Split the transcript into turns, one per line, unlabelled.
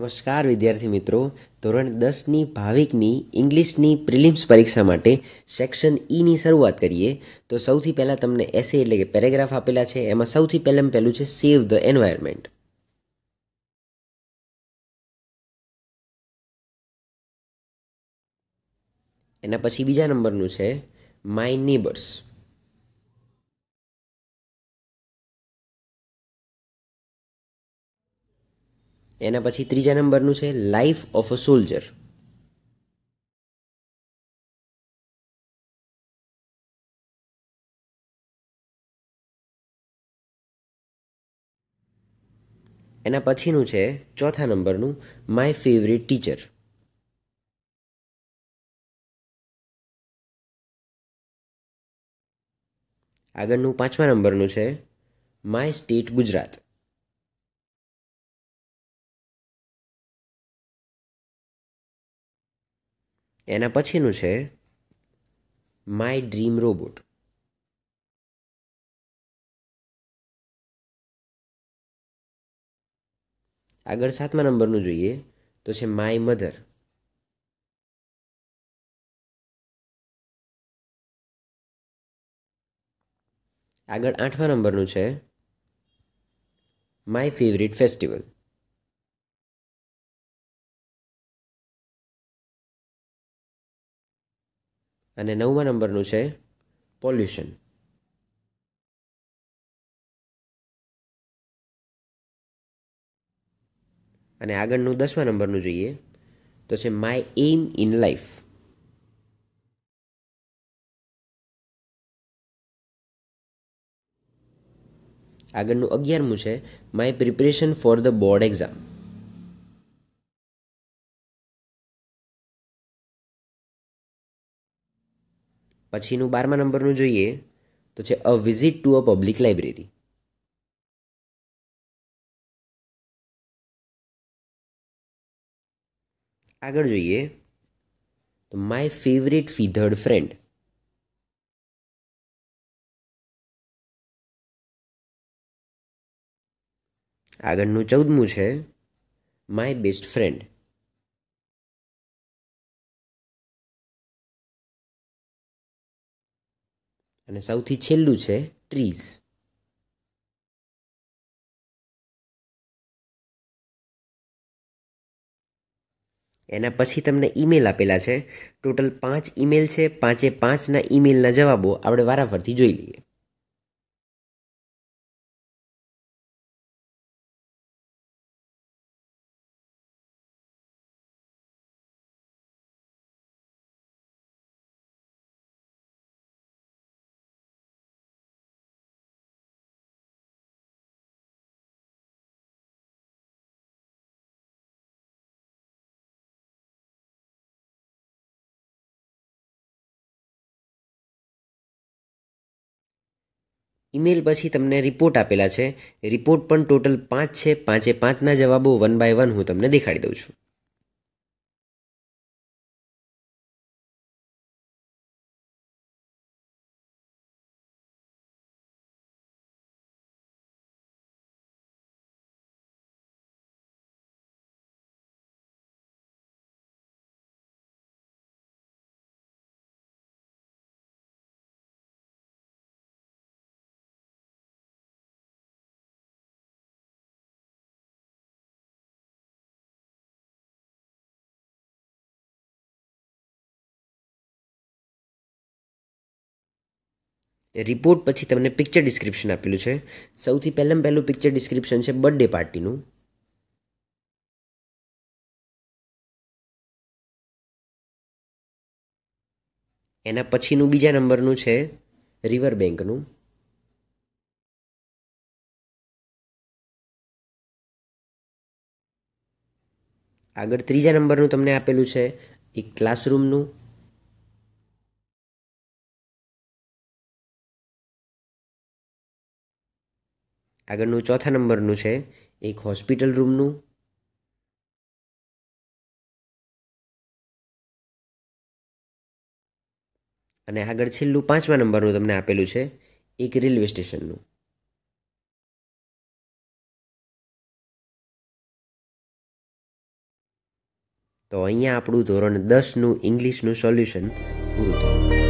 નમસ્કાર વિદ્યાર્થી મિત્રો ધોરણ દસની ભાવિકની ઇંગ્લિશની પ્રિલિમ્સ પરીક્ષા માટે સેક્શન ઈની e શરૂઆત કરીએ તો સૌથી પહેલાં તમને એસે એટલે કે પેરેગ્રાફ આપેલા છે એમાં સૌથી પહેલાં પહેલું છે સેવ ધ એન્વાયરમેન્ટ
એના પછી બીજા નંબરનું છે માય નેબર્સ એના પછી ત્રીજા નંબરનું છે લાઈફ ઓફ અ સોલ્જર એના પછીનું છે ચોથા નંબરનું માય ફેવરિટ ટીચર આગળનું પાંચમા નંબરનું છે માય સ્ટેટ ગુજરાત એના પછીનું છે માય ડ્રીમ રોબોટ આગળ સાતમા નંબરનું જોઈએ તો છે માય મધર
આગળ આઠમા નંબરનું છે માય ફેવરિટ ફેસ્ટિવલ
અને નવમા નંબરનું છે પોલ્યુશન
અને આગળનું દસમા નંબરનું જોઈએ તો છે માય એમ ઇન લાઈફ આગળનું અગિયારમું છે my preparation for the board exam
પછીનું બારમા નંબરનું જોઈએ તો છે a visit to a public library આગળ જોઈએ તો માય ફેવરેટ ફીધર્ડ ફ્રેન્ડ આગળનું ચૌદમું છે માય બેસ્ટ ફ્રેન્ડ અને સૌથી છેલ્લું છે ટ્રીઝ
એના પછી તમને ઈમેલ આપેલા છે ટોટલ પાંચ ઈમેલ છે પાંચે પાંચના ઈમેલના જવાબો આપણે વારાફરથી જોઈ લઈએ ઈમેલ પછી તમને રિપોર્ટ આપેલા છે રિપોર્ટ પણ ટોટલ પાંચ છે પાંચે પાંચના જવાબો વન બાય વન હું તમને દેખાડી દઉં છું રિપોર્ટ પછી તમને પિક્ચર ડિસ્ક્રિપ્શન આપેલું છે સૌથી પહેલાં પહેલું પિક્ચર ડિસ્ક્રિપ્શન છે બર્થડે પાર્ટીનું
એના પછીનું બીજા નંબરનું છે રિવર બેંકનું
આગળ ત્રીજા નંબરનું તમને આપેલું છે એક ક્લાસરૂમનું
આગળનું ચોથા નંબરનું છે એક હોસ્પિટલ રૂમનું અને આગળ છેલ્લું પાંચમા નંબરનું તમને આપેલું છે એક રેલવે સ્ટેશનનું
તો અહીંયા આપણું ધોરણ દસનું ઇંગ્લિશનું સોલ્યુશન પૂરું થયું